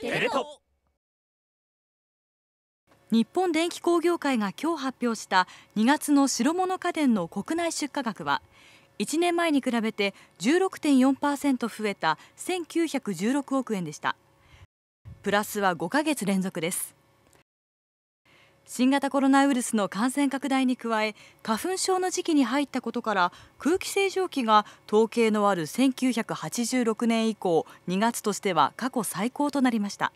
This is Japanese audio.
テレ東日本電機工業会が今日発表した2月の白物家電の国内出荷額は1年前に比べて16.4%増えた1916億円でしたプラスは5ヶ月連続です新型コロナウイルスの感染拡大に加え花粉症の時期に入ったことから空気清浄機が統計のある1986年以降2月としては過去最高となりました。